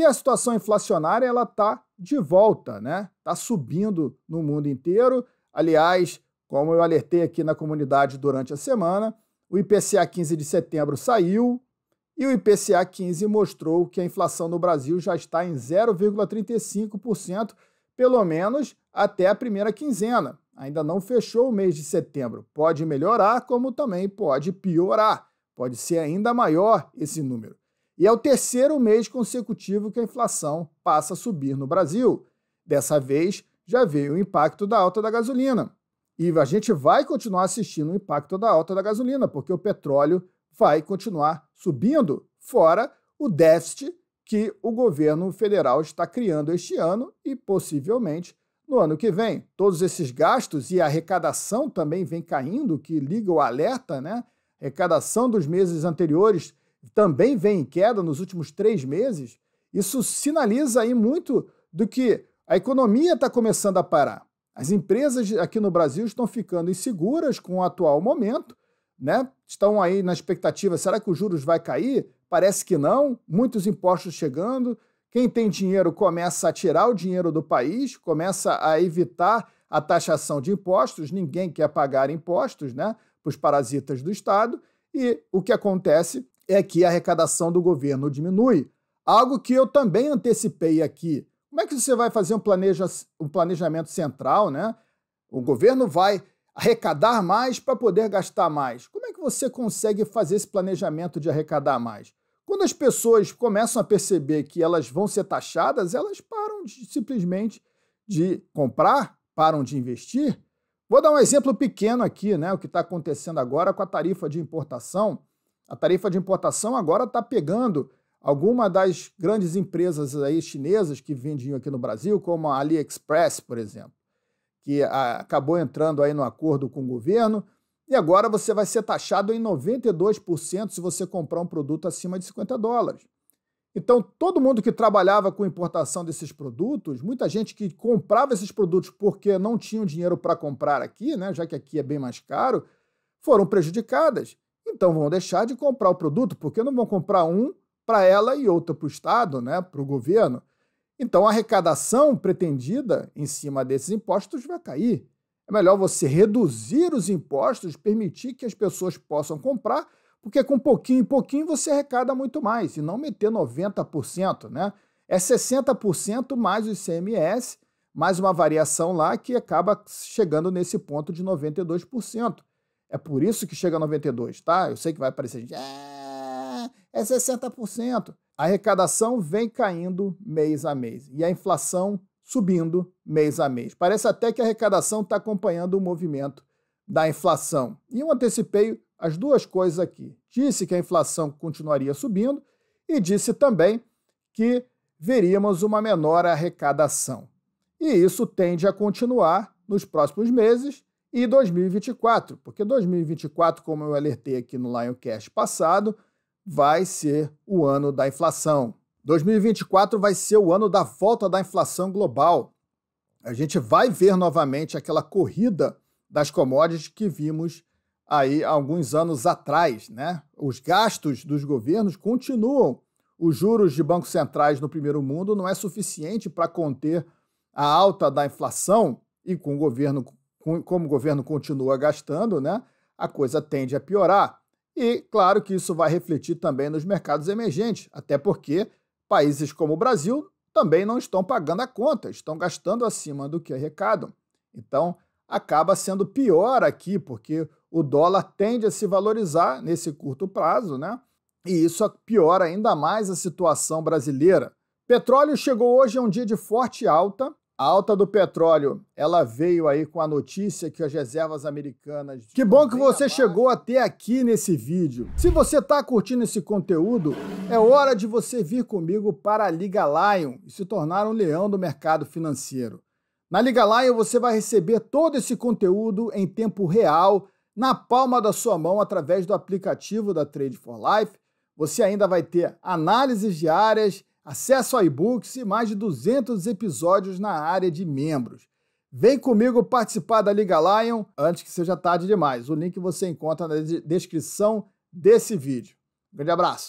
E a situação inflacionária ela está de volta, né? Está subindo no mundo inteiro. Aliás, como eu alertei aqui na comunidade durante a semana, o IPCA 15 de setembro saiu e o IPCA 15 mostrou que a inflação no Brasil já está em 0,35%, pelo menos até a primeira quinzena. Ainda não fechou o mês de setembro. Pode melhorar, como também pode piorar. Pode ser ainda maior esse número. E é o terceiro mês consecutivo que a inflação passa a subir no Brasil. Dessa vez, já veio o impacto da alta da gasolina. E a gente vai continuar assistindo o impacto da alta da gasolina, porque o petróleo vai continuar subindo, fora o déficit que o governo federal está criando este ano e possivelmente no ano que vem. Todos esses gastos e a arrecadação também vem caindo, que liga o alerta, né? A arrecadação dos meses anteriores também vem em queda nos últimos três meses, isso sinaliza aí muito do que a economia está começando a parar. As empresas aqui no Brasil estão ficando inseguras com o atual momento, né? Estão aí na expectativa, será que os juros vai cair? Parece que não, muitos impostos chegando. Quem tem dinheiro começa a tirar o dinheiro do país, começa a evitar a taxação de impostos, ninguém quer pagar impostos, né, para os parasitas do Estado. E o que acontece? é que a arrecadação do governo diminui, algo que eu também antecipei aqui. Como é que você vai fazer um, planeja, um planejamento central, né? O governo vai arrecadar mais para poder gastar mais. Como é que você consegue fazer esse planejamento de arrecadar mais? Quando as pessoas começam a perceber que elas vão ser taxadas, elas param de, simplesmente de comprar, param de investir. Vou dar um exemplo pequeno aqui, né? O que está acontecendo agora com a tarifa de importação. A tarifa de importação agora está pegando alguma das grandes empresas aí chinesas que vendiam aqui no Brasil, como a AliExpress, por exemplo, que acabou entrando aí no acordo com o governo. E agora você vai ser taxado em 92% se você comprar um produto acima de 50 dólares. Então, todo mundo que trabalhava com importação desses produtos, muita gente que comprava esses produtos porque não tinha dinheiro para comprar aqui, né, já que aqui é bem mais caro, foram prejudicadas então vão deixar de comprar o produto, porque não vão comprar um para ela e outro para o Estado, né, para o governo. Então a arrecadação pretendida em cima desses impostos vai cair. É melhor você reduzir os impostos, permitir que as pessoas possam comprar, porque com pouquinho em pouquinho você arrecada muito mais, e não meter 90%, né? É 60% mais o ICMS, mais uma variação lá que acaba chegando nesse ponto de 92%. É por isso que chega a 92, tá? Eu sei que vai aparecer gente, é 60%. É a arrecadação vem caindo mês a mês e a inflação subindo mês a mês. Parece até que a arrecadação está acompanhando o movimento da inflação. E eu antecipei as duas coisas aqui. Disse que a inflação continuaria subindo e disse também que veríamos uma menor arrecadação. E isso tende a continuar nos próximos meses e 2024, porque 2024, como eu alertei aqui no Lioncast passado, vai ser o ano da inflação. 2024 vai ser o ano da volta da inflação global. A gente vai ver novamente aquela corrida das commodities que vimos aí alguns anos atrás, né? Os gastos dos governos continuam. Os juros de bancos centrais no primeiro mundo não é suficiente para conter a alta da inflação e com o governo como o governo continua gastando, né, a coisa tende a piorar. E claro que isso vai refletir também nos mercados emergentes, até porque países como o Brasil também não estão pagando a conta, estão gastando acima do que arrecadam. Então, acaba sendo pior aqui, porque o dólar tende a se valorizar nesse curto prazo, né? E isso piora ainda mais a situação brasileira. Petróleo chegou hoje a um dia de forte alta, a alta do petróleo, ela veio aí com a notícia que as reservas americanas. Que bom que você chegou até aqui nesse vídeo. Se você está curtindo esse conteúdo, é hora de você vir comigo para a Liga Lion e se tornar um leão do mercado financeiro. Na Liga Lion você vai receber todo esse conteúdo em tempo real, na palma da sua mão através do aplicativo da Trade for Life. Você ainda vai ter análises diárias acesso a e-books e mais de 200 episódios na área de membros. Vem comigo participar da Liga Lion antes que seja tarde demais. O link você encontra na descrição desse vídeo. Um grande abraço!